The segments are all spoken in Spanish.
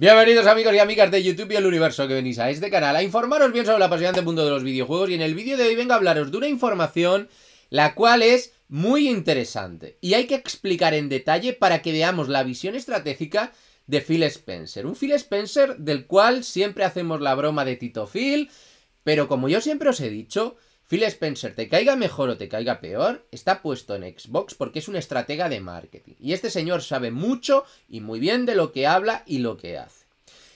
Bienvenidos amigos y amigas de YouTube y el universo que venís a este canal a informaros bien sobre la pasión del mundo de los videojuegos y en el vídeo de hoy vengo a hablaros de una información la cual es muy interesante y hay que explicar en detalle para que veamos la visión estratégica de Phil Spencer, un Phil Spencer del cual siempre hacemos la broma de Tito Phil, pero como yo siempre os he dicho, Phil Spencer, te caiga mejor o te caiga peor, está puesto en Xbox porque es un estratega de marketing. Y este señor sabe mucho y muy bien de lo que habla y lo que hace.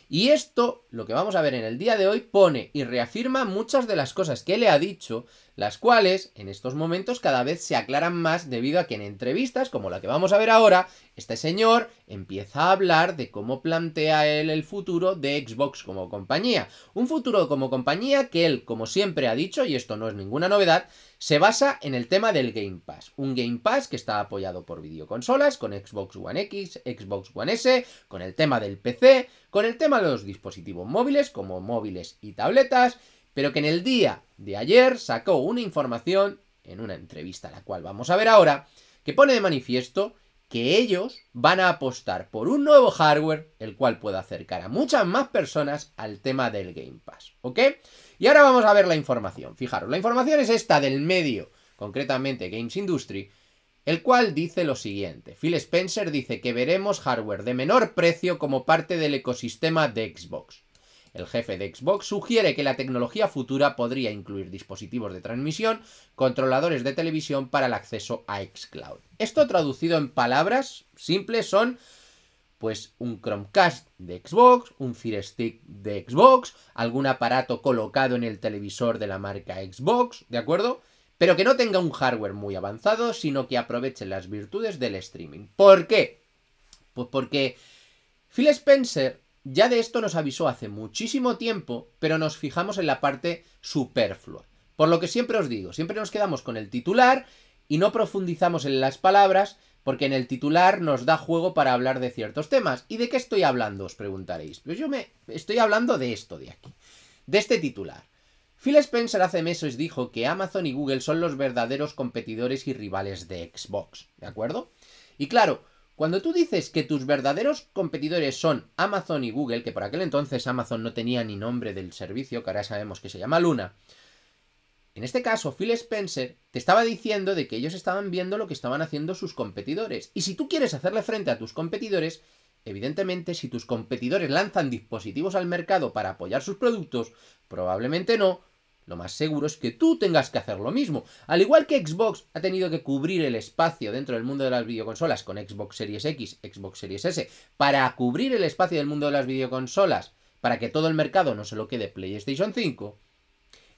Y esto, lo que vamos a ver en el día de hoy, pone y reafirma muchas de las cosas que le ha dicho las cuales en estos momentos cada vez se aclaran más debido a que en entrevistas como la que vamos a ver ahora, este señor empieza a hablar de cómo plantea él el futuro de Xbox como compañía. Un futuro como compañía que él, como siempre ha dicho, y esto no es ninguna novedad, se basa en el tema del Game Pass. Un Game Pass que está apoyado por videoconsolas, con Xbox One X, Xbox One S, con el tema del PC, con el tema de los dispositivos móviles como móviles y tabletas, pero que en el día de ayer sacó una información, en una entrevista la cual vamos a ver ahora, que pone de manifiesto que ellos van a apostar por un nuevo hardware, el cual pueda acercar a muchas más personas al tema del Game Pass, ¿ok? Y ahora vamos a ver la información, fijaros, la información es esta del medio, concretamente Games Industry, el cual dice lo siguiente, Phil Spencer dice que veremos hardware de menor precio como parte del ecosistema de Xbox. El jefe de Xbox sugiere que la tecnología futura podría incluir dispositivos de transmisión, controladores de televisión para el acceso a Xcloud. Esto traducido en palabras simples son pues un Chromecast de Xbox, un Fire Stick de Xbox, algún aparato colocado en el televisor de la marca Xbox, ¿de acuerdo? Pero que no tenga un hardware muy avanzado, sino que aproveche las virtudes del streaming. ¿Por qué? Pues porque Phil Spencer ya de esto nos avisó hace muchísimo tiempo, pero nos fijamos en la parte superflua. Por lo que siempre os digo, siempre nos quedamos con el titular y no profundizamos en las palabras, porque en el titular nos da juego para hablar de ciertos temas. ¿Y de qué estoy hablando? Os preguntaréis. Pues yo me estoy hablando de esto de aquí, de este titular. Phil Spencer hace meses dijo que Amazon y Google son los verdaderos competidores y rivales de Xbox, ¿de acuerdo? Y claro, cuando tú dices que tus verdaderos competidores son Amazon y Google, que por aquel entonces Amazon no tenía ni nombre del servicio, que ahora sabemos que se llama Luna, en este caso Phil Spencer te estaba diciendo de que ellos estaban viendo lo que estaban haciendo sus competidores. Y si tú quieres hacerle frente a tus competidores, evidentemente si tus competidores lanzan dispositivos al mercado para apoyar sus productos, probablemente no, lo más seguro es que tú tengas que hacer lo mismo. Al igual que Xbox ha tenido que cubrir el espacio dentro del mundo de las videoconsolas con Xbox Series X, Xbox Series S, para cubrir el espacio del mundo de las videoconsolas, para que todo el mercado no se lo quede PlayStation 5.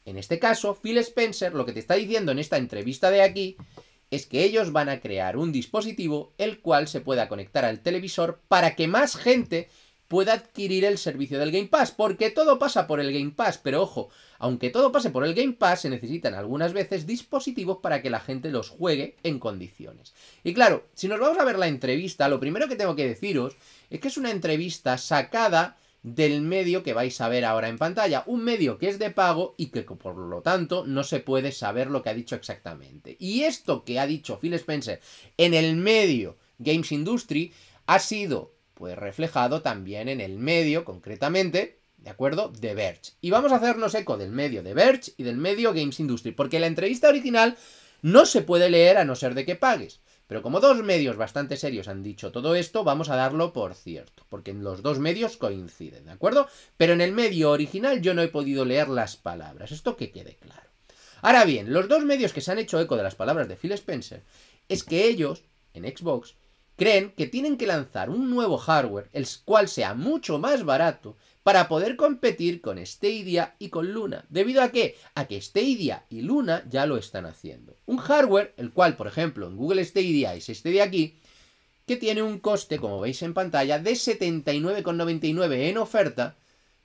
En este caso, Phil Spencer lo que te está diciendo en esta entrevista de aquí es que ellos van a crear un dispositivo el cual se pueda conectar al televisor para que más gente pueda adquirir el servicio del Game Pass, porque todo pasa por el Game Pass, pero ojo, aunque todo pase por el Game Pass, se necesitan algunas veces dispositivos para que la gente los juegue en condiciones. Y claro, si nos vamos a ver la entrevista, lo primero que tengo que deciros es que es una entrevista sacada del medio que vais a ver ahora en pantalla, un medio que es de pago y que por lo tanto no se puede saber lo que ha dicho exactamente. Y esto que ha dicho Phil Spencer en el medio Games Industry ha sido reflejado también en el medio, concretamente, ¿de acuerdo? De Verge. Y vamos a hacernos eco del medio de Verge y del medio Games Industry, porque la entrevista original no se puede leer a no ser de que pagues. Pero como dos medios bastante serios han dicho todo esto, vamos a darlo por cierto, porque en los dos medios coinciden, ¿de acuerdo? Pero en el medio original yo no he podido leer las palabras, esto que quede claro. Ahora bien, los dos medios que se han hecho eco de las palabras de Phil Spencer es que ellos, en Xbox, creen que tienen que lanzar un nuevo hardware, el cual sea mucho más barato, para poder competir con Stadia y con Luna. ¿Debido a qué? A que Stadia y Luna ya lo están haciendo. Un hardware, el cual, por ejemplo, en Google Stadia es este de aquí, que tiene un coste, como veis en pantalla, de 79,99 en oferta,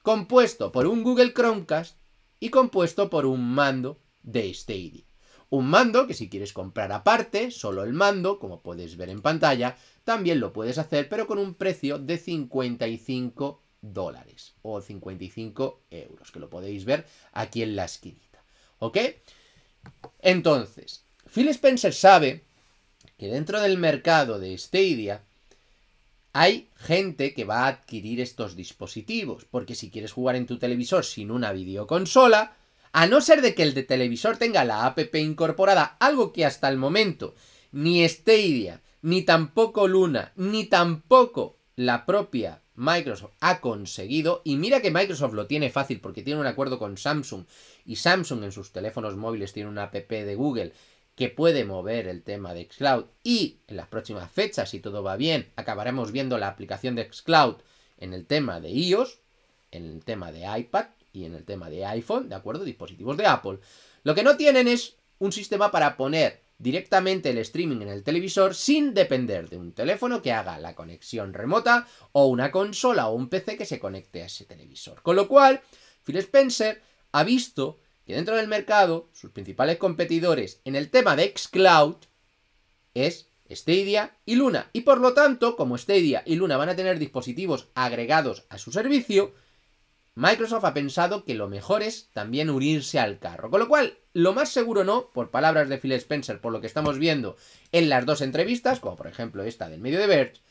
compuesto por un Google Chromecast y compuesto por un mando de Stadia. Un mando que si quieres comprar aparte, solo el mando, como puedes ver en pantalla, también lo puedes hacer, pero con un precio de 55 dólares o 55 euros, que lo podéis ver aquí en la esquinita. ¿Ok? Entonces, Phil Spencer sabe que dentro del mercado de Stadia hay gente que va a adquirir estos dispositivos, porque si quieres jugar en tu televisor sin una videoconsola, a no ser de que el de televisor tenga la app incorporada, algo que hasta el momento ni Stadia, ni tampoco Luna, ni tampoco la propia Microsoft ha conseguido, y mira que Microsoft lo tiene fácil porque tiene un acuerdo con Samsung, y Samsung en sus teléfonos móviles tiene una app de Google que puede mover el tema de Xcloud, y en las próximas fechas, si todo va bien, acabaremos viendo la aplicación de Xcloud en el tema de iOS, en el tema de iPad, y en el tema de iPhone, ¿de acuerdo? Dispositivos de Apple. Lo que no tienen es un sistema para poner directamente el streaming en el televisor sin depender de un teléfono que haga la conexión remota o una consola o un PC que se conecte a ese televisor. Con lo cual, Phil Spencer ha visto que dentro del mercado sus principales competidores en el tema de xCloud es Stadia y Luna. Y por lo tanto, como Stadia y Luna van a tener dispositivos agregados a su servicio, Microsoft ha pensado que lo mejor es también unirse al carro. Con lo cual, lo más seguro no, por palabras de Phil Spencer, por lo que estamos viendo en las dos entrevistas, como por ejemplo esta del medio de Verge,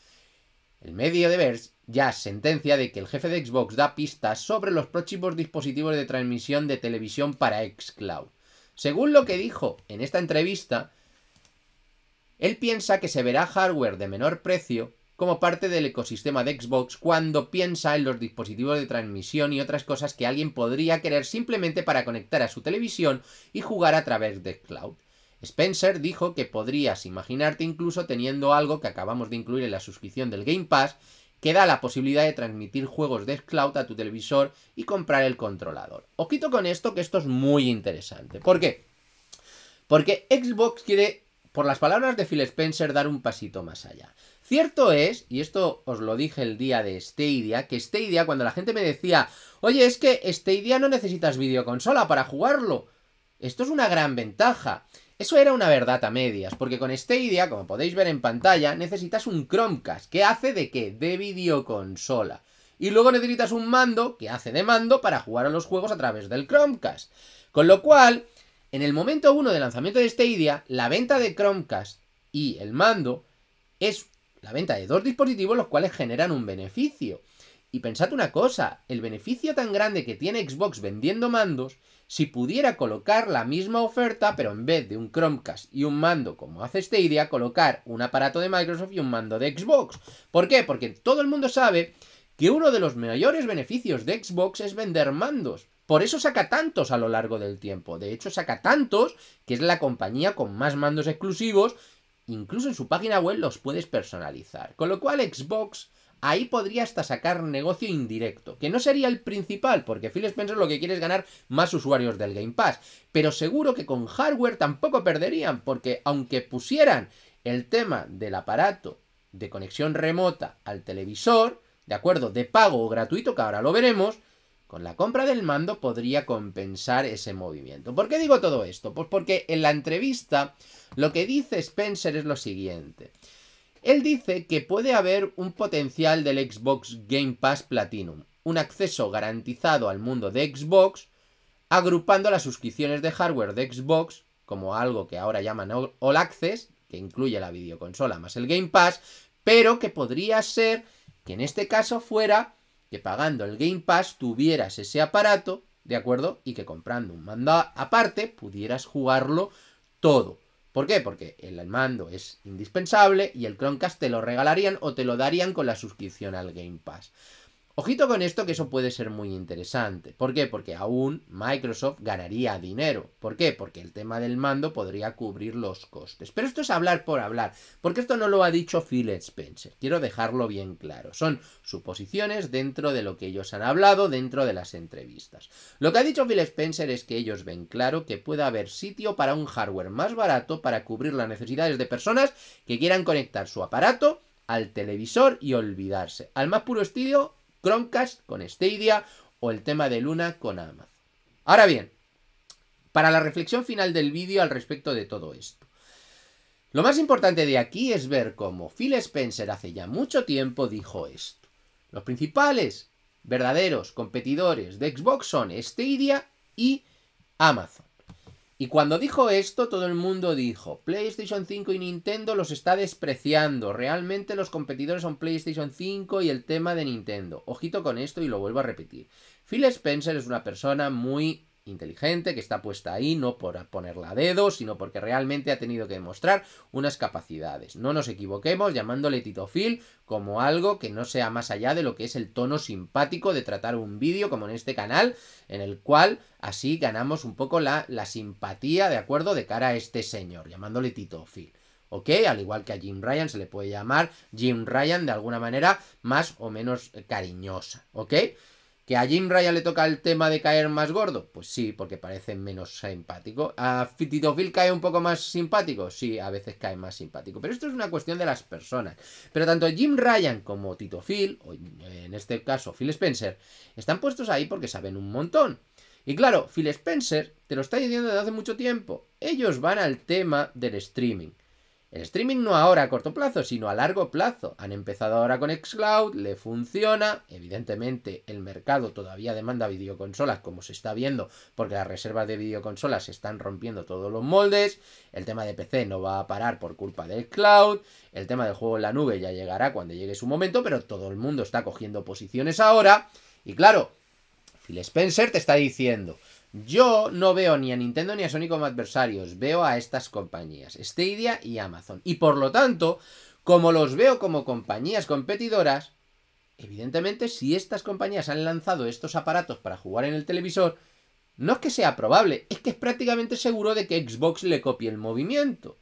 el medio de Verge ya sentencia de que el jefe de Xbox da pistas sobre los próximos dispositivos de transmisión de televisión para Xcloud. Según lo que dijo en esta entrevista, él piensa que se verá hardware de menor precio como parte del ecosistema de Xbox cuando piensa en los dispositivos de transmisión y otras cosas que alguien podría querer simplemente para conectar a su televisión y jugar a través de cloud. Spencer dijo que podrías imaginarte incluso teniendo algo que acabamos de incluir en la suscripción del Game Pass que da la posibilidad de transmitir juegos de cloud a tu televisor y comprar el controlador. quito con esto que esto es muy interesante. ¿Por qué? Porque Xbox quiere, por las palabras de Phil Spencer, dar un pasito más allá. Cierto es, y esto os lo dije el día de Stadia, que Stadia, cuando la gente me decía, oye, es que Stadia no necesitas videoconsola para jugarlo. Esto es una gran ventaja. Eso era una verdad a medias, porque con Stadia, como podéis ver en pantalla, necesitas un Chromecast, que hace de qué? De videoconsola. Y luego necesitas un mando, que hace de mando, para jugar a los juegos a través del Chromecast. Con lo cual, en el momento 1 de lanzamiento de Stadia, la venta de Chromecast y el mando es la venta de dos dispositivos los cuales generan un beneficio. Y pensad una cosa, el beneficio tan grande que tiene Xbox vendiendo mandos, si pudiera colocar la misma oferta, pero en vez de un Chromecast y un mando como hace idea colocar un aparato de Microsoft y un mando de Xbox. ¿Por qué? Porque todo el mundo sabe que uno de los mayores beneficios de Xbox es vender mandos. Por eso saca tantos a lo largo del tiempo. De hecho, saca tantos que es la compañía con más mandos exclusivos incluso en su página web los puedes personalizar. Con lo cual Xbox ahí podría hasta sacar negocio indirecto, que no sería el principal, porque Phil Spencer lo que quiere es ganar más usuarios del Game Pass, pero seguro que con hardware tampoco perderían, porque aunque pusieran el tema del aparato de conexión remota al televisor, de acuerdo, de pago o gratuito, que ahora lo veremos, con la compra del mando podría compensar ese movimiento. ¿Por qué digo todo esto? Pues porque en la entrevista lo que dice Spencer es lo siguiente. Él dice que puede haber un potencial del Xbox Game Pass Platinum, un acceso garantizado al mundo de Xbox, agrupando las suscripciones de hardware de Xbox, como algo que ahora llaman All Access, que incluye la videoconsola más el Game Pass, pero que podría ser que en este caso fuera que pagando el Game Pass tuvieras ese aparato, ¿de acuerdo? Y que comprando un mando aparte pudieras jugarlo todo. ¿Por qué? Porque el mando es indispensable y el Chromecast te lo regalarían o te lo darían con la suscripción al Game Pass. Ojito con esto que eso puede ser muy interesante. ¿Por qué? Porque aún Microsoft ganaría dinero. ¿Por qué? Porque el tema del mando podría cubrir los costes. Pero esto es hablar por hablar, porque esto no lo ha dicho Phil Spencer. Quiero dejarlo bien claro. Son suposiciones dentro de lo que ellos han hablado, dentro de las entrevistas. Lo que ha dicho Phil Spencer es que ellos ven claro que puede haber sitio para un hardware más barato para cubrir las necesidades de personas que quieran conectar su aparato al televisor y olvidarse. Al más puro estilo Chromecast con Stadia o el tema de Luna con Amazon. Ahora bien, para la reflexión final del vídeo al respecto de todo esto. Lo más importante de aquí es ver cómo Phil Spencer hace ya mucho tiempo dijo esto. Los principales verdaderos competidores de Xbox son Stadia y Amazon. Y cuando dijo esto, todo el mundo dijo, PlayStation 5 y Nintendo los está despreciando. Realmente los competidores son PlayStation 5 y el tema de Nintendo. Ojito con esto y lo vuelvo a repetir. Phil Spencer es una persona muy inteligente, que está puesta ahí, no por ponerla a dedo, sino porque realmente ha tenido que demostrar unas capacidades. No nos equivoquemos llamándole phil como algo que no sea más allá de lo que es el tono simpático de tratar un vídeo como en este canal, en el cual así ganamos un poco la, la simpatía, ¿de acuerdo?, de cara a este señor, llamándole tito phil ¿ok? Al igual que a Jim Ryan se le puede llamar Jim Ryan de alguna manera más o menos cariñosa, ¿ok? ¿Que a Jim Ryan le toca el tema de caer más gordo? Pues sí, porque parece menos simpático. ¿A Tito Phil cae un poco más simpático? Sí, a veces cae más simpático. Pero esto es una cuestión de las personas. Pero tanto Jim Ryan como Tito Phil, o en este caso Phil Spencer, están puestos ahí porque saben un montón. Y claro, Phil Spencer te lo está diciendo desde hace mucho tiempo. Ellos van al tema del streaming. El streaming no ahora a corto plazo, sino a largo plazo. Han empezado ahora con Xcloud, le funciona. Evidentemente, el mercado todavía demanda videoconsolas, como se está viendo, porque las reservas de videoconsolas se están rompiendo todos los moldes. El tema de PC no va a parar por culpa de Xcloud. El tema del juego en la nube ya llegará cuando llegue su momento, pero todo el mundo está cogiendo posiciones ahora. Y claro, Spencer te está diciendo, yo no veo ni a Nintendo ni a Sony como adversarios, veo a estas compañías, Stadia y Amazon. Y por lo tanto, como los veo como compañías competidoras, evidentemente si estas compañías han lanzado estos aparatos para jugar en el televisor, no es que sea probable, es que es prácticamente seguro de que Xbox le copie el movimiento.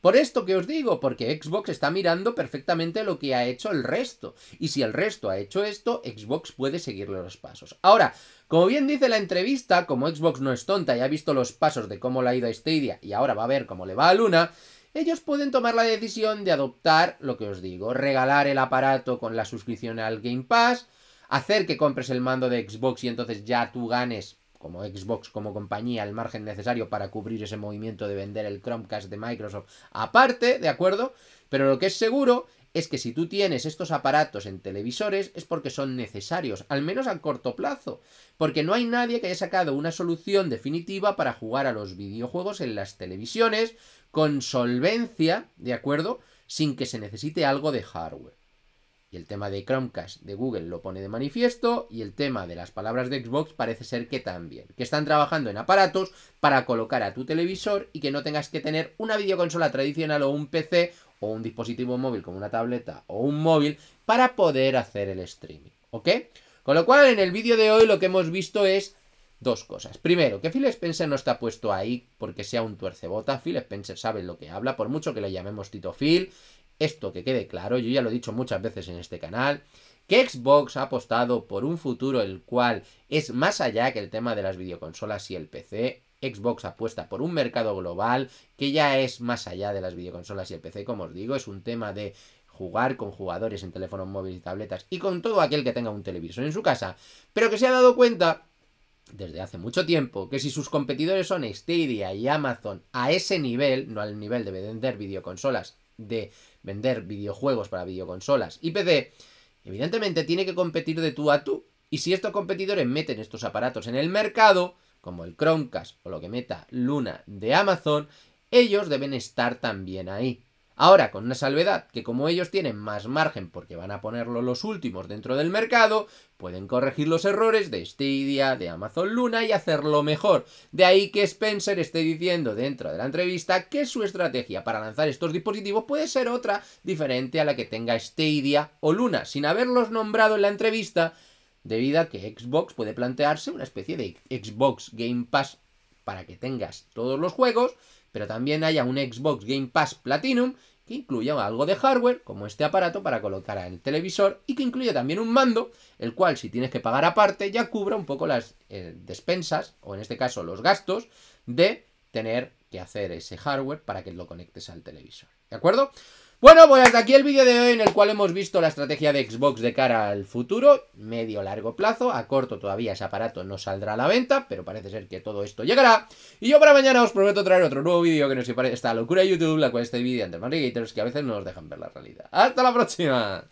Por esto que os digo, porque Xbox está mirando perfectamente lo que ha hecho el resto. Y si el resto ha hecho esto, Xbox puede seguirle los pasos. Ahora, como bien dice la entrevista, como Xbox no es tonta y ha visto los pasos de cómo le ha ido a Stadia y ahora va a ver cómo le va a Luna, ellos pueden tomar la decisión de adoptar lo que os digo, regalar el aparato con la suscripción al Game Pass, hacer que compres el mando de Xbox y entonces ya tú ganes como Xbox, como compañía, el margen necesario para cubrir ese movimiento de vender el Chromecast de Microsoft aparte, ¿de acuerdo? Pero lo que es seguro es que si tú tienes estos aparatos en televisores es porque son necesarios, al menos a corto plazo, porque no hay nadie que haya sacado una solución definitiva para jugar a los videojuegos en las televisiones con solvencia, ¿de acuerdo? Sin que se necesite algo de hardware. Y el tema de Chromecast de Google lo pone de manifiesto y el tema de las palabras de Xbox parece ser que también, que están trabajando en aparatos para colocar a tu televisor y que no tengas que tener una videoconsola tradicional o un PC o un dispositivo móvil como una tableta o un móvil para poder hacer el streaming, ¿ok? Con lo cual en el vídeo de hoy lo que hemos visto es dos cosas. Primero, que Phil Spencer no está puesto ahí porque sea un tuercebota. Phil Spencer sabe lo que habla, por mucho que le llamemos Tito Phil esto que quede claro, yo ya lo he dicho muchas veces en este canal, que Xbox ha apostado por un futuro el cual es más allá que el tema de las videoconsolas y el PC. Xbox apuesta por un mercado global que ya es más allá de las videoconsolas y el PC, como os digo, es un tema de jugar con jugadores en teléfonos móviles y tabletas y con todo aquel que tenga un televisor en su casa, pero que se ha dado cuenta desde hace mucho tiempo que si sus competidores son Stadia y Amazon a ese nivel, no al nivel de vender videoconsolas de vender videojuegos para videoconsolas y PC, evidentemente tiene que competir de tú a tú. Y si estos competidores meten estos aparatos en el mercado, como el Chromecast o lo que meta Luna de Amazon, ellos deben estar también ahí. Ahora, con una salvedad, que como ellos tienen más margen porque van a ponerlo los últimos dentro del mercado, pueden corregir los errores de Stadia, de Amazon Luna y hacerlo mejor. De ahí que Spencer esté diciendo dentro de la entrevista que su estrategia para lanzar estos dispositivos puede ser otra diferente a la que tenga Stadia o Luna, sin haberlos nombrado en la entrevista, debido a que Xbox puede plantearse una especie de Xbox Game Pass para que tengas todos los juegos, pero también haya un Xbox Game Pass Platinum que incluya algo de hardware, como este aparato para colocar el televisor, y que incluya también un mando, el cual si tienes que pagar aparte ya cubra un poco las eh, despensas, o en este caso los gastos, de tener que hacer ese hardware para que lo conectes al televisor. ¿De acuerdo? Bueno, pues hasta aquí el vídeo de hoy en el cual hemos visto la estrategia de Xbox de cara al futuro, medio-largo plazo, a corto todavía ese aparato no saldrá a la venta, pero parece ser que todo esto llegará. Y yo para mañana os prometo traer otro nuevo vídeo que nos a esta locura de YouTube, la cual estoy entre Gators que a veces no nos dejan ver la realidad. ¡Hasta la próxima!